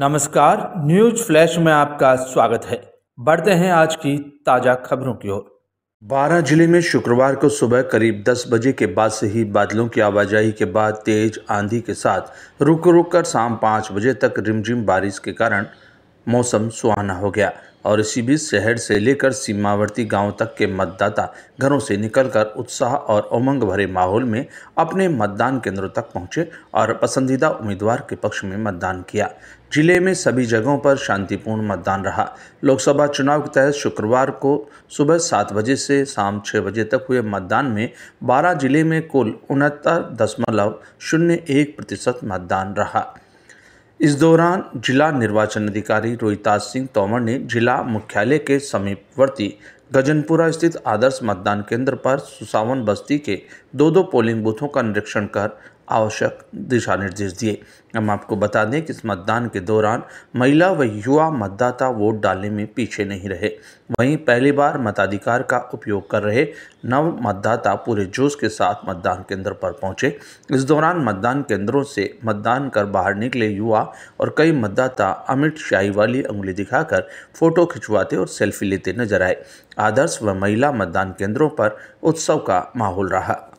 नमस्कार news flash में आपका स्वागत है बढ़ते हैं आज की ताजा खबरों की ओर बारह जिले में शुक्रवार को सुबह करीब 10 बजे के बाद से ही बादलों की आवाजाही के बाद तेज आंधी के साथ रुक रुक कर शाम 5 बजे तक रिमझिम बारिश के कारण मौसम सुहाना हो गया और इसी बीच शहर से लेकर सीमावर्ती गांव तक के मतदाता घरों से निकलकर उत्साह और उमंग भरे माहौल में अपने मतदान केंद्रों तक पहुंचे और पसंदीदा उम्मीदवार के पक्ष में मतदान किया जिले में सभी जगहों पर शांतिपूर्ण मतदान रहा लोकसभा चुनाव के तहत शुक्रवार को सुबह सात बजे से शाम छः बजे तक हुए मतदान में बारह जिले में कुल उनहत्तर दशमलव शून्य एक प्रतिशत मतदान रहा इस दौरान जिला निर्वाचन अधिकारी रोहिताज सिंह तोमर ने जिला मुख्यालय के समीपवर्ती गजनपुरा स्थित आदर्श मतदान केंद्र पर सुसावन बस्ती के दो दो पोलिंग बूथों का निरीक्षण कर आवश्यक दिशा निर्देश दिए हम आपको बता दें कि इस मतदान के दौरान महिला व युवा मतदाता वोट डालने में पीछे नहीं रहे वहीं पहली बार मताधिकार का उपयोग कर रहे नव मतदाता पूरे जोश के साथ मतदान केंद्र पर पहुंचे इस दौरान मतदान केंद्रों से मतदान कर बाहर निकले युवा और कई मतदाता अमित शाही वाली उंगली दिखाकर फोटो खिंचवाते और सेल्फी लेते नजर आए आदर्श व महिला मतदान केंद्रों पर उत्सव का माहौल रहा